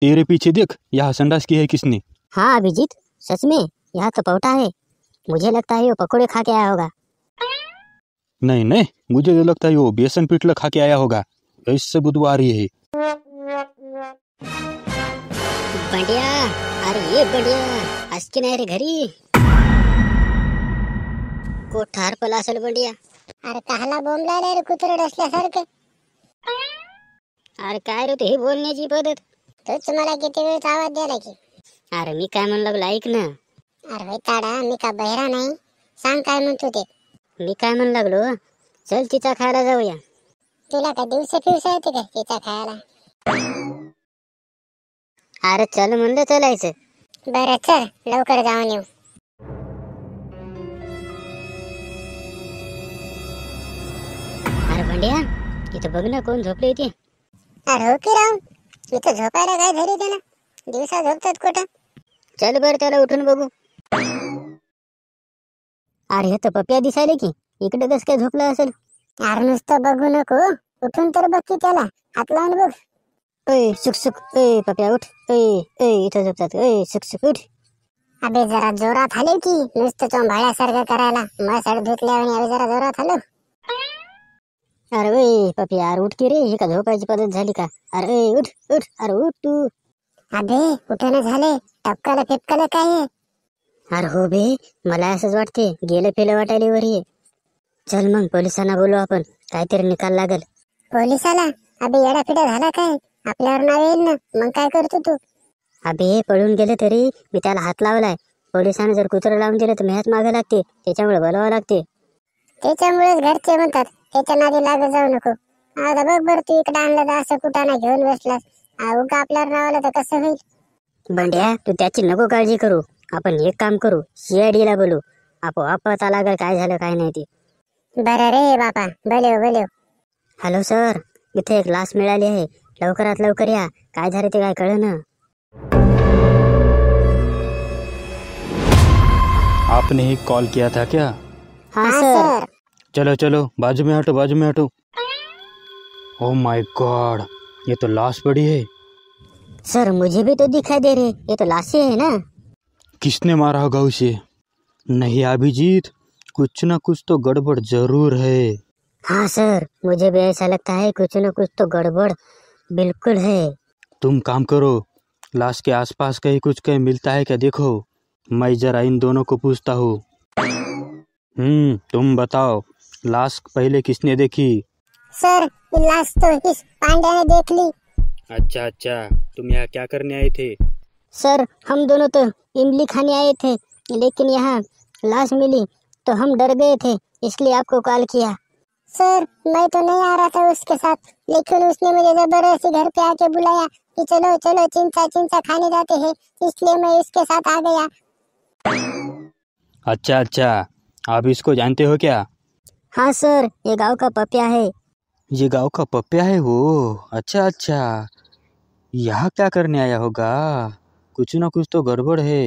तेरे पीछे देख यहाँ संडास की है किसने हाँ अभिजीत सच में यहाँ तो पौटा है मुझे लगता है वो पकोड़े खा के आया होगा नहीं नहीं मुझे तो लगता है वो बेसन पिटला खा के आया होगा इससे बुधवार ही है बढ़िया अरे ये बढ़िया हसके नाही रे घरी कोठार पण असेल बढ़िया अरे काला बोंबला रे कुत्र डसल्यासारखं अरे काय रे ते ही बोलण्याची पद्धत तूच मला किती वेळ आवाज द्यायला की अरे मी काय म्हणलो लागलो ऐक ना अरे होय ताडा मी का बहिरा नाही सांग काय म्हणतो ते मी काय म्हणू लागलो चल तिचा खायला जाऊया तुला काय दिवस फिवस येते का तिचा खायला अरे चल म्हणलं चलायचं बरं चल लवकर जाऊन येऊ अरे भांड्या इथं बघ ना कोण झोपली होती अरे हो की राव इथं झोपायला काय धरी त्याला दिवसा झोपतात कुठं चल बर त्याला उठून बघू अरे तर पप्या दिसायले की इकडे कस काय झोपलं असेल अरे नुसतं बघू नको उठून तर बघ की त्याला हात लावून बघ ऐ सुख सुख ए पप्या उठ ऐ ऐ इथं झोपतात ऐ सुख सुख उठ अबे जरा जोरात हले की नुसतं चोंभाळ्यासारखं करायला आणि धुतल्यावर जरा जोरात हलो अरे पपी आर उठ की रे ही का झोपायची पद्धत झाली का अरे उठ उठ अरे उठ तू अबे उठाना झाले टपकाला फेपकाला काय अरे हो बे मला असंच वाटते गेलं पेलं वाटायला वर ये चल मग पोलिसांना बोलू आपण काहीतरी निकाल लागल पोलिसाला अबे येडा फिडा झाला काय आपल्यावर नाव येईल ना मग काय करतो तू अबे पळून गेले तरी मी त्याला हात लावलाय पोलिसांना जर कुत्र लावून दिलं तर मेहनत मागे लागते त्याच्यामुळे बोलावं लागते त्याच्यामुळेच घरचे म्हणतात त्याच्या नादी लागत जाऊ नको आता बघ बर तू इकडे आणलं तर असं नाही घेऊन बसलास उगा आपल्यावर नावाला तर कसं होईल बंड्या तू त्याची नको काळजी करू आपण एक काम करू सीआयडी ला बोलू आपोआप पता लागल काय झालं काय नाही ते बरं रे बापा भले हो, भले हॅलो सर इथे एक लास मिळाली आहे लवकरात लवकर या काय झालं ते काय कळलं ना आपण ही कॉल किया था क्या हाँ सर हाँ, चलो चलो बाजू में हटो बाजू में हटो ओ माय गॉड ये तो लाश पड़ी है सर मुझे भी तो दिखाई दे रहे ये तो लाश ही है ना किसने मारा होगा उसे नहीं अभिजीत कुछ ना कुछ तो गड़बड़ जरूर है हाँ सर मुझे भी ऐसा लगता है कुछ ना कुछ तो गड़बड़ बिल्कुल है तुम काम करो लाश के आसपास कहीं कुछ कहीं मिलता है क्या देखो मैं जरा इन दोनों को पूछता हूँ हम्म तुम बताओ लाश पहले किसने देखी सर लाश तो इस पांडे ने देख ली अच्छा अच्छा तुम यहाँ क्या करने आए थे सर हम दोनों तो इमली खाने आए थे लेकिन यहाँ लाश मिली तो हम डर गए थे इसलिए आपको कॉल किया सर मैं तो नहीं आ रहा था उसके साथ लेकिन उसने मुझे जबरदस्ती घर पे आके बुलाया कि चलो चलो चिंता चिंता खाने जाते हैं इसलिए मैं इसके साथ आ गया अच्छा अच्छा आप इसको जानते हो क्या हाँ सर ये गांव का पपिया है ये गांव का पपिया है वो अच्छा अच्छा यहाँ क्या करने आया होगा कुछ ना कुछ तो गड़बड़ है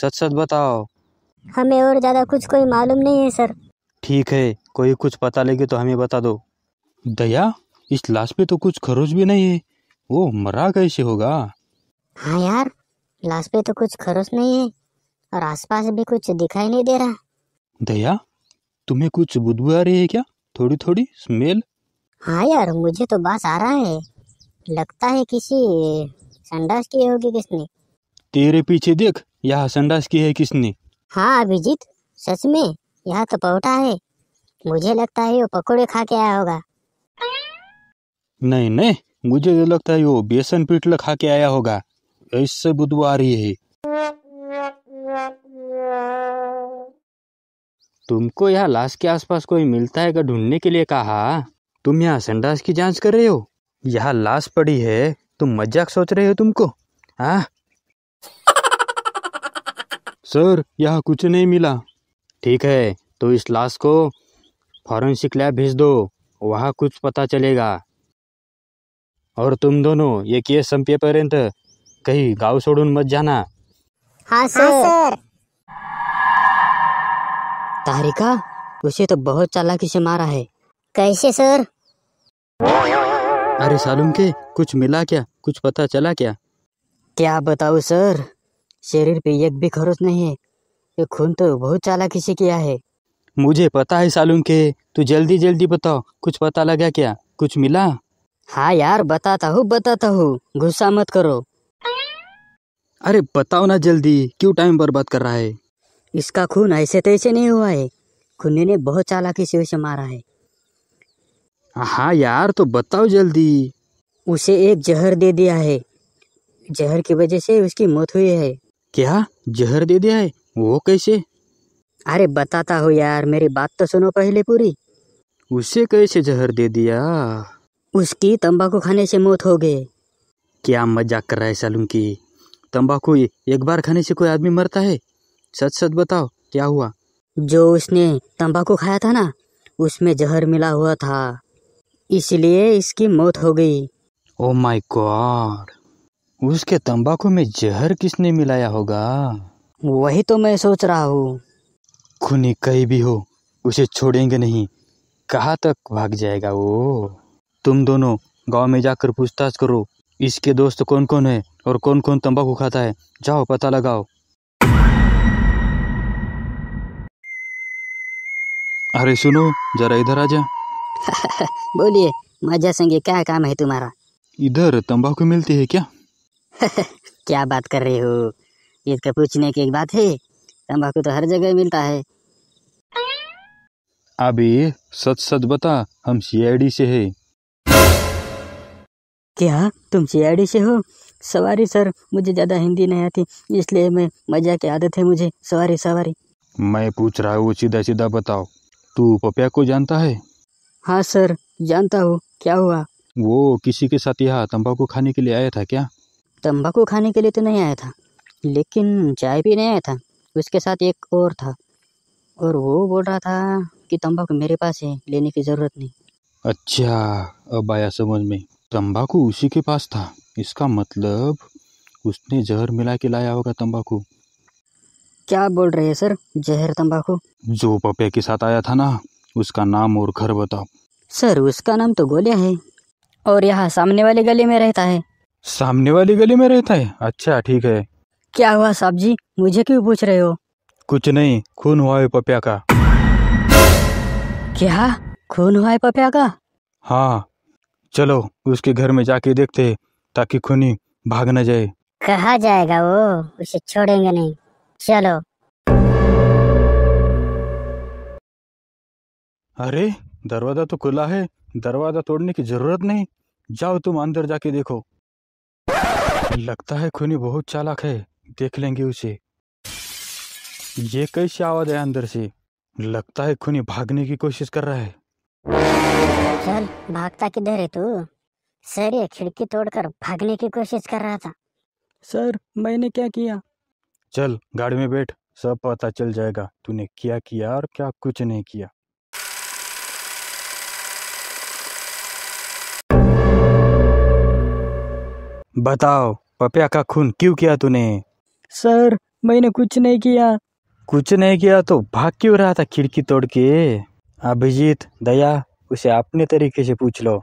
सच सच बताओ हमें और ज़्यादा कुछ कोई मालूम नहीं है सर ठीक है कोई कुछ पता लगे तो हमें बता दो दया इस लाश पे तो कुछ खरोच भी नहीं है वो मरा कैसे होगा हाँ यार लाश पे तो कुछ खरोच नहीं है और आसपास भी कुछ दिखाई नहीं दे रहा दया तुम्हें कुछ बुदबू आ रही है क्या थोड़ी थोड़ी स्मेल हाँ यार मुझे तो बस आ रहा है लगता है किसी संडास की होगी किसने तेरे पीछे देख यहाँ संडास की है किसने हाँ अभिजीत सच में यहाँ तो पौटा है मुझे लगता है वो पकोड़े खा के आया होगा नहीं नहीं मुझे तो लगता है वो बेसन पिटला खा के आया होगा ऐसे बुदबू आ रही है तुमको यह लाश के आसपास कोई मिलता है का ढूंढने के लिए कहा तुम यहाँ संडास की जांच कर रहे हो यहाँ लाश पड़ी है तुम मजाक सोच रहे हो तुमको हाँ सर यहाँ कुछ नहीं मिला ठीक है तो इस लाश को फॉरेंसिक लैब भेज दो वहाँ कुछ पता चलेगा और तुम दोनों ये केस संपे संपेपर्यंत कहीं गाव छोड़ मत जाना हाँ सर हाँ, तारिका उसे तो बहुत चालाकी से मारा है कैसे सर अरे सालुम के कुछ मिला क्या कुछ पता चला क्या क्या बताऊँ सर शरीर पे एक भी खरोच नहीं है ये खून तो बहुत चालाकी से किया है मुझे पता है सालुम के तू जल्दी जल्दी बताओ कुछ पता लगा क्या कुछ मिला हाँ यार बताता हूँ बताता हूँ गुस्सा मत करो अरे बताओ ना जल्दी क्यों टाइम बर्बाद कर रहा है इसका खून ऐसे तैसे नहीं हुआ है खुन्ने ने बहुत चालाकी से उसे मारा है हाँ यार तो बताओ जल्दी उसे एक जहर दे दिया है जहर की वजह से उसकी मौत हुई है क्या जहर दे दिया है वो कैसे अरे बताता हो यार मेरी बात तो सुनो पहले पूरी उसे कैसे जहर दे दिया उसकी तंबाकू खाने से मौत हो गई क्या मजाक कर रहा है सालुम की तंबाकू एक बार खाने से कोई आदमी मरता है सच सच बताओ क्या हुआ जो उसने तंबाकू खाया था ना उसमें जहर मिला हुआ था इसलिए इसकी मौत हो गई ओ माय गॉड उसके तंबाकू में जहर किसने मिलाया होगा वही तो मैं सोच रहा हूँ खूनी कहीं भी हो उसे छोड़ेंगे नहीं कहाँ तक भाग जाएगा वो तुम दोनों गांव में जाकर पूछताछ करो इसके दोस्त कौन कौन है और कौन कौन तंबाकू खाता है जाओ पता लगाओ अरे सुनो जरा इधर आ जा बोलिए मजा संगे क्या काम है तुम्हारा इधर तंबाकू मिलती है क्या क्या बात कर रहे हो इसका तो पूछने की एक बात है तंबाकू तो हर जगह मिलता है अभी सच सच बता हम सीआईडी से है क्या तुम सीआईडी से हो सवारी सर मुझे ज़्यादा हिंदी नहीं आती इसलिए मैं मज़ा की आदत है मुझे सवारी सवारी मैं पूछ रहा हूँ सीधा सीधा बताओ तू पपिया को जानता है हाँ सर जानता हूँ क्या हुआ वो किसी के साथ यहाँ तंबाकू खाने के लिए आया था क्या तंबाकू खाने के लिए तो नहीं आया था लेकिन चाय पीने आया था उसके साथ एक और था और वो बोल रहा था कि तंबाकू मेरे पास है लेने की ज़रूरत नहीं अच्छा अब आया समझ में तंबाकू उसी के पास था इसका मतलब उसने जहर मिला के लाया होगा तंबाकू क्या बोल रहे हैं सर जहर तंबाकू जो पपे के साथ आया था ना उसका नाम और घर बताओ सर उसका नाम तो गोलिया है और यहाँ सामने वाली गली में रहता है सामने वाली गली में रहता है अच्छा ठीक है क्या हुआ साहब जी मुझे क्यों पूछ रहे हो कुछ नहीं खून हुआ है पपिया का क्या खून हुआ है पपिया का हाँ चलो उसके घर में जाके देखते ताकि खूनी भाग न जाए कहा जाएगा वो उसे छोड़ेंगे नहीं चलो अरे दरवाजा तो खुला है दरवाजा तोड़ने की जरूरत नहीं जाओ तुम अंदर जाके देखो लगता है खूनी बहुत चालाक है देख लेंगे उसे ये कैसे आवाज है अंदर से लगता है खूनी भागने की कोशिश कर रहा है चल भागता किधर है तू सर ये खिड़की तोड़कर भागने की कोशिश कर रहा था सर मैंने क्या किया चल गाड़ी में बैठ सब पता चल जाएगा तूने क्या किया और क्या कुछ नहीं किया बताओ पपिया का खून क्यों किया तूने सर मैंने कुछ नहीं किया कुछ नहीं किया तो भाग क्यों रहा था खिड़की तोड़ के अभिजीत दया उसे अपने तरीके से पूछ लो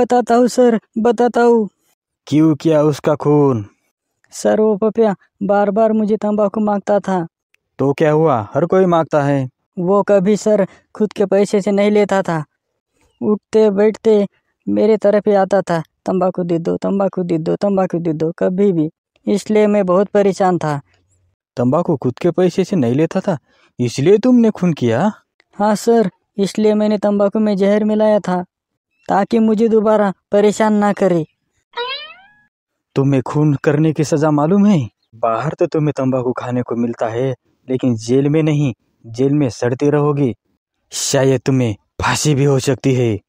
बताता हूँ सर बताता हूँ क्यों किया उसका खून सर वो पपिया बार बार मुझे तंबाकू मांगता था तो क्या हुआ हर कोई मांगता है वो कभी सर खुद के पैसे से नहीं लेता था उठते बैठते मेरे तरफ ही आता था तंबाकू दे दो तंबाकू दे दो तंबाकू दे दो कभी भी इसलिए मैं बहुत परेशान था तंबाकू खुद के पैसे से नहीं लेता था इसलिए तुमने खून किया हाँ सर इसलिए मैंने तंबाकू में जहर मिलाया था ताकि मुझे दोबारा परेशान ना करे तुम्हें खून करने की सज़ा मालूम है बाहर तो तुम्हें तंबाकू खाने को मिलता है लेकिन जेल में नहीं जेल में सड़ती रहोगी शायद तुम्हें फांसी भी हो सकती है